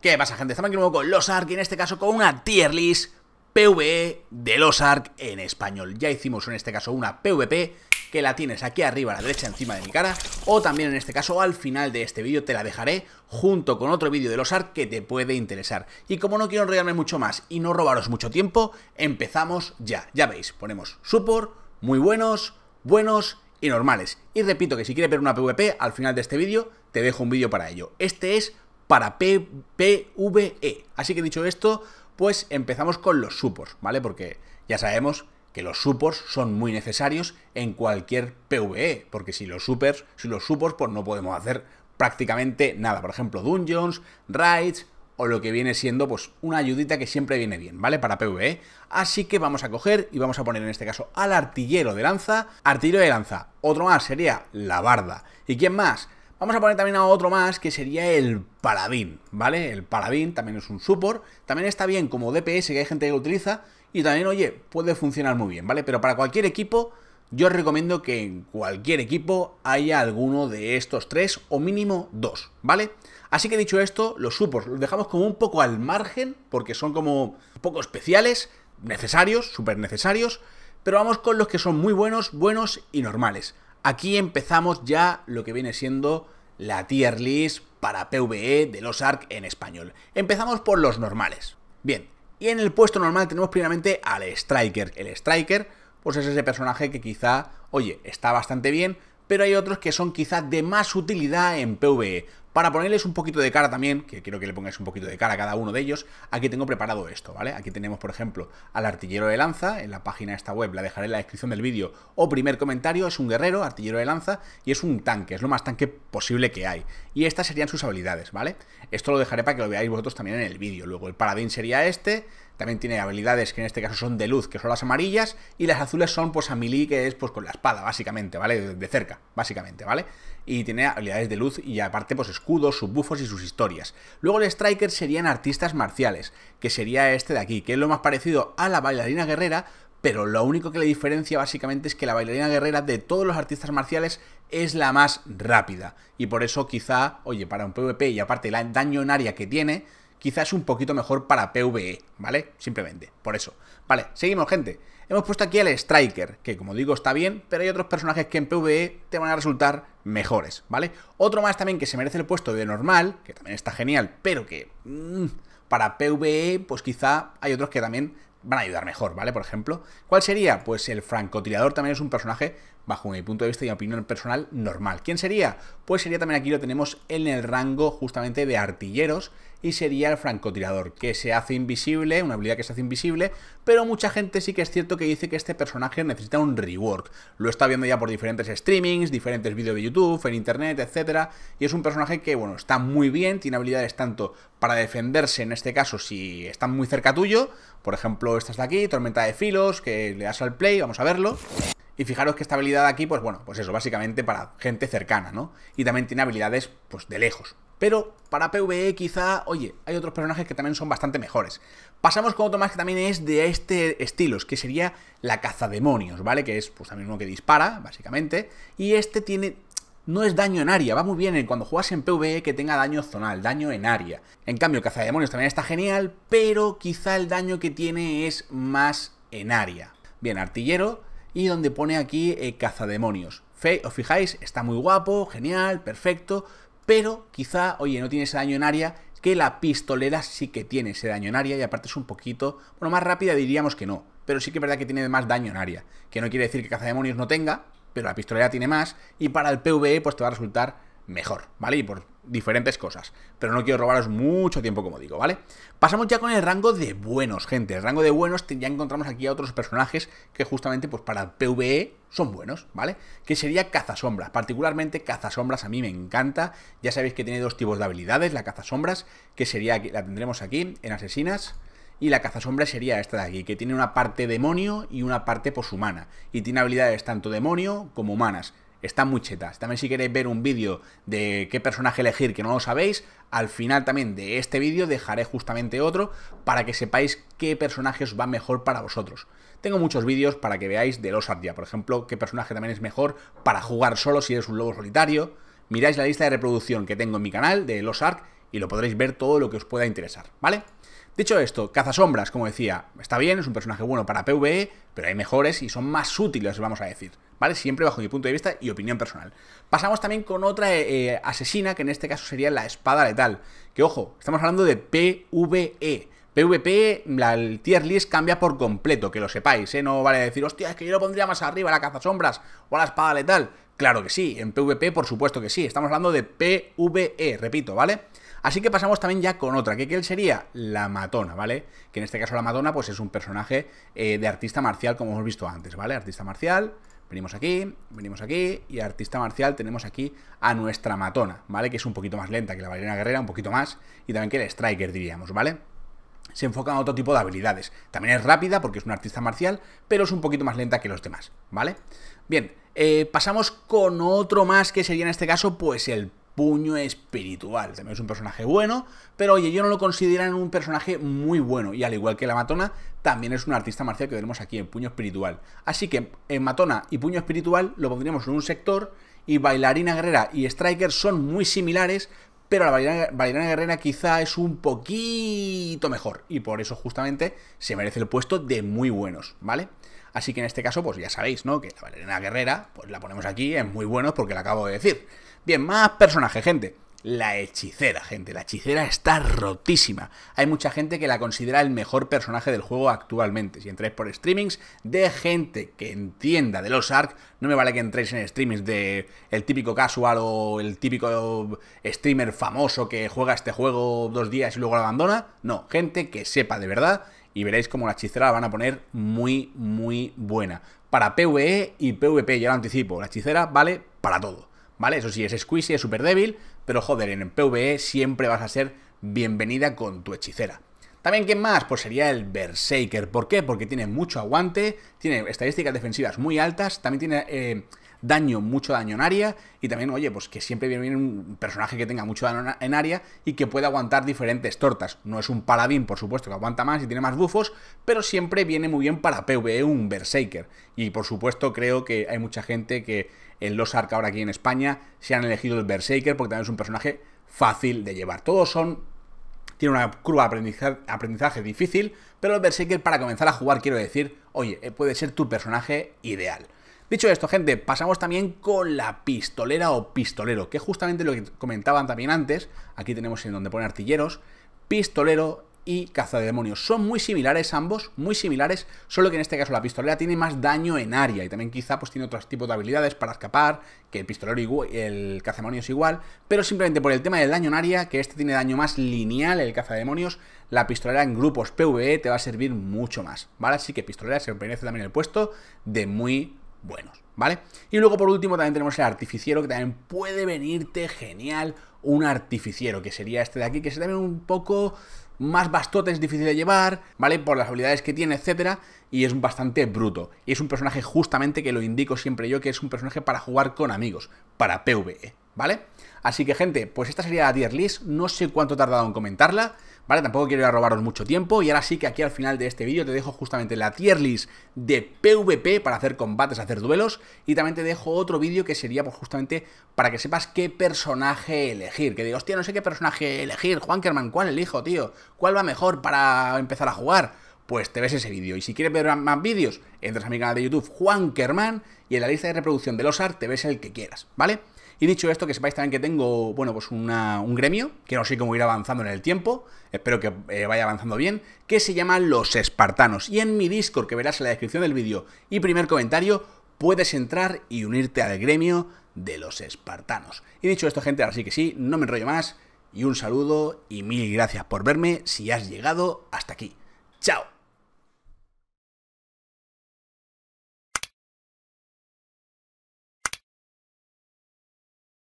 ¿Qué pasa, gente? Estamos aquí nuevo con Los Ark y en este caso con una tier list PvE de Los Ark en español. Ya hicimos en este caso una PvP que la tienes aquí arriba a la derecha encima de mi cara o también en este caso al final de este vídeo te la dejaré junto con otro vídeo de los ARC que te puede interesar. Y como no quiero enrollarme mucho más y no robaros mucho tiempo, empezamos ya. Ya veis, ponemos support, muy buenos, buenos y normales. Y repito que si quieres ver una PvP al final de este vídeo te dejo un vídeo para ello. Este es para PVE. Así que dicho esto, pues empezamos con los supos, ¿vale? Porque ya sabemos que los supos son muy necesarios en cualquier PVE, porque si los supers, si los pues no podemos hacer prácticamente nada. Por ejemplo, dungeons, raids o lo que viene siendo pues una ayudita que siempre viene bien, ¿vale? Para PvE. Así que vamos a coger y vamos a poner en este caso al artillero de lanza, artillero de lanza. Otro más sería la barda. ¿Y quién más? Vamos a poner también a otro más, que sería el Paladín, ¿vale? El Paladín también es un support, también está bien como DPS, que hay gente que lo utiliza, y también, oye, puede funcionar muy bien, ¿vale? Pero para cualquier equipo, yo os recomiendo que en cualquier equipo haya alguno de estos tres, o mínimo dos, ¿vale? Así que dicho esto, los supports los dejamos como un poco al margen, porque son como un poco especiales, necesarios, súper necesarios, pero vamos con los que son muy buenos, buenos y normales. Aquí empezamos ya lo que viene siendo la tier list para PvE de los ARC en español. Empezamos por los normales. Bien, y en el puesto normal tenemos primeramente al Striker. El Striker, pues es ese personaje que quizá, oye, está bastante bien, pero hay otros que son quizá de más utilidad en PvE. Para ponerles un poquito de cara también, que quiero que le pongáis un poquito de cara a cada uno de ellos, aquí tengo preparado esto, ¿vale? Aquí tenemos, por ejemplo, al artillero de lanza, en la página de esta web la dejaré en la descripción del vídeo o primer comentario, es un guerrero, artillero de lanza, y es un tanque, es lo más tanque posible que hay. Y estas serían sus habilidades, ¿vale? Esto lo dejaré para que lo veáis vosotros también en el vídeo. Luego el paradín sería este, también tiene habilidades que en este caso son de luz, que son las amarillas, y las azules son pues a milí que es pues con la espada, básicamente, ¿vale? De cerca, básicamente, ¿vale? Y tiene habilidades de luz y aparte pues es escudos, sus bufos y sus historias. Luego el Striker serían artistas marciales, que sería este de aquí, que es lo más parecido a la bailarina guerrera, pero lo único que le diferencia básicamente es que la bailarina guerrera de todos los artistas marciales es la más rápida. Y por eso quizá, oye, para un PvP y aparte el daño en área que tiene, quizás un poquito mejor para PvE, ¿vale? Simplemente, por eso. Vale, seguimos, gente. Hemos puesto aquí al Striker, que como digo está bien, pero hay otros personajes que en PvE te van a resultar mejores, ¿vale? Otro más también que se merece el puesto de normal, que también está genial, pero que mm, para PvE pues quizá hay otros que también van a ayudar mejor, ¿vale? Por ejemplo, ¿cuál sería? Pues el francotirador también es un personaje bajo mi punto de vista y mi opinión personal, normal. ¿Quién sería? Pues sería también aquí lo tenemos en el rango justamente de artilleros y sería el francotirador, que se hace invisible, una habilidad que se hace invisible, pero mucha gente sí que es cierto que dice que este personaje necesita un rework. Lo está viendo ya por diferentes streamings, diferentes vídeos de YouTube, en internet, etcétera, y es un personaje que, bueno, está muy bien, tiene habilidades tanto para defenderse, en este caso, si están muy cerca tuyo, por ejemplo, esta de aquí, tormenta de filos, que le das al play, vamos a verlo. Y fijaros que esta habilidad aquí, pues bueno, pues eso, básicamente para gente cercana, ¿no? Y también tiene habilidades, pues de lejos. Pero para PvE quizá, oye, hay otros personajes que también son bastante mejores. Pasamos con otro más que también es de este estilo, que sería la cazademonios, ¿vale? Que es pues también uno que dispara, básicamente. Y este tiene no es daño en área, va muy bien cuando juegas en PvE que tenga daño zonal, daño en área. En cambio, caza demonios también está genial, pero quizá el daño que tiene es más en área. Bien, artillero y donde pone aquí eh, cazademonios. Fe, os fijáis, está muy guapo, genial, perfecto, pero quizá, oye, no tiene ese daño en área, que la pistolera sí que tiene ese daño en área y aparte es un poquito, bueno, más rápida diríamos que no, pero sí que es verdad que tiene más daño en área, que no quiere decir que cazademonios no tenga, pero la pistolera tiene más y para el PvE pues te va a resultar mejor, ¿vale? Y por diferentes cosas. Pero no quiero robaros mucho tiempo, como digo, ¿vale? Pasamos ya con el rango de buenos, gente. El rango de buenos ya encontramos aquí a otros personajes que justamente pues para PvE son buenos, ¿vale? Que sería cazasombras. Particularmente cazasombras a mí me encanta. Ya sabéis que tiene dos tipos de habilidades. La sombras que sería, la tendremos aquí en asesinas. Y la sombras sería esta de aquí, que tiene una parte demonio y una parte poshumana. Pues, y tiene habilidades tanto demonio como humanas está muy chetas. También si queréis ver un vídeo de qué personaje elegir que no lo sabéis, al final también de este vídeo dejaré justamente otro para que sepáis qué personaje os va mejor para vosotros. Tengo muchos vídeos para que veáis de los ya por ejemplo, qué personaje también es mejor para jugar solo si eres un lobo solitario. Miráis la lista de reproducción que tengo en mi canal de los Ark y lo podréis ver todo lo que os pueda interesar, ¿vale? Dicho esto, Cazasombras, como decía, está bien, es un personaje bueno para PvE, pero hay mejores y son más útiles, vamos a decir. ¿vale? Siempre bajo mi punto de vista y opinión personal. Pasamos también con otra eh, eh, asesina, que en este caso sería la espada letal. Que ojo, estamos hablando de PvE. PvP, la, el tier list cambia por completo, que lo sepáis, ¿eh? No vale decir, hostia, es que yo lo pondría más arriba La caza sombras o la espada letal. Claro que sí, en PvP por supuesto que sí, estamos hablando de PvE, repito, ¿vale? Así que pasamos también ya con otra, que él sería la matona, ¿vale? Que en este caso la matona pues es un personaje eh, de artista marcial como hemos visto antes, ¿vale? Artista marcial, venimos aquí, venimos aquí, y artista marcial tenemos aquí a nuestra matona, ¿vale? Que es un poquito más lenta que la bailarina guerrera, un poquito más, y también que el striker, diríamos, ¿vale? Se enfoca en otro tipo de habilidades. También es rápida porque es una artista marcial, pero es un poquito más lenta que los demás, ¿vale? Bien, eh, pasamos con otro más que sería en este caso, pues el puño espiritual. También es un personaje bueno, pero oye, yo no lo consideran un personaje muy bueno. Y al igual que la Matona, también es un artista marcial que tenemos aquí en puño espiritual. Así que en Matona y puño espiritual lo pondríamos en un sector. Y bailarina guerrera y striker son muy similares, pero la bailarina, bailarina, guerrera quizá es un poquito mejor y por eso justamente se merece el puesto de muy buenos, ¿vale? Así que en este caso, pues ya sabéis, ¿no? Que la bailarina guerrera, pues la ponemos aquí en muy buenos porque la acabo de decir. Bien, más personaje, gente. La hechicera, gente. La hechicera está rotísima. Hay mucha gente que la considera el mejor personaje del juego actualmente. Si entráis por streamings de gente que entienda de los ARC, no me vale que entréis en streamings de el típico casual o el típico streamer famoso que juega este juego dos días y luego lo abandona. No, gente que sepa de verdad y veréis como la hechicera la van a poner muy, muy buena. Para PvE y PvP, ya lo anticipo, la hechicera vale para todo. ¿vale? Eso sí, es squishy, es súper débil, pero joder, en el PvE siempre vas a ser bienvenida con tu hechicera. También, ¿quién más? Pues sería el Berserker. ¿Por qué? Porque tiene mucho aguante, tiene estadísticas defensivas muy altas, también tiene eh, daño, mucho daño en área, y también, oye, pues que siempre viene un personaje que tenga mucho daño en área y que pueda aguantar diferentes tortas. No es un paladín, por supuesto, que aguanta más y tiene más bufos, pero siempre viene muy bien para PvE un Berserker. Y por supuesto, creo que hay mucha gente que en los arc ahora aquí en España se han elegido el Berserker porque también es un personaje fácil de llevar. Todos son tiene una curva de aprendizaje difícil, pero el Berserker para comenzar a jugar, quiero decir, oye, eh, puede ser tu personaje ideal. Dicho esto, gente, pasamos también con la pistolera o pistolero, que justamente lo que comentaban también antes, aquí tenemos en donde pone artilleros, pistolero y demonios, Son muy similares ambos, muy similares, solo que en este caso la pistolera tiene más daño en área y también quizá pues tiene otros tipos de habilidades para escapar, que el pistolero y el demonios igual, pero simplemente por el tema del daño en área, que este tiene daño más lineal, el caza demonios, la pistolera en grupos PvE te va a servir mucho más, ¿vale? Así que pistolera se merece también el puesto de muy buenos, ¿vale? Y luego por último también tenemos el artificiero que también puede venirte genial un artificiero, que sería este de aquí, que es también un poco más bastotes es difícil de llevar, ¿vale? Por las habilidades que tiene, etcétera, y es bastante bruto. Y es un personaje justamente que lo indico siempre yo, que es un personaje para jugar con amigos, para PvE, ¿vale? Así que gente, pues esta sería la tier list, no sé cuánto he tardado en comentarla, ¿vale? Tampoco quiero ir a robaros mucho tiempo y ahora sí que aquí al final de este vídeo te dejo justamente la tier list de PvP para hacer combates, hacer duelos y también te dejo otro vídeo que sería pues justamente para que sepas qué personaje elegir, que digo, hostia, no sé qué personaje elegir, Kerman, ¿cuál elijo, tío? ¿Cuál va mejor para empezar a jugar? pues te ves ese vídeo. Y si quieres ver más vídeos, entras a mi canal de YouTube Juan Kerman y en la lista de reproducción de los ART te ves el que quieras, ¿vale? Y dicho esto, que sepáis también que tengo, bueno, pues un gremio, que no sé cómo ir avanzando en el tiempo, espero que eh, vaya avanzando bien, que se llama Los Espartanos. Y en mi Discord, que verás en la descripción del vídeo y primer comentario, puedes entrar y unirte al gremio de los Espartanos. Y dicho esto, gente, ahora sí que sí, no me enrollo más, y un saludo y mil gracias por verme si has llegado hasta aquí. ¡Chao!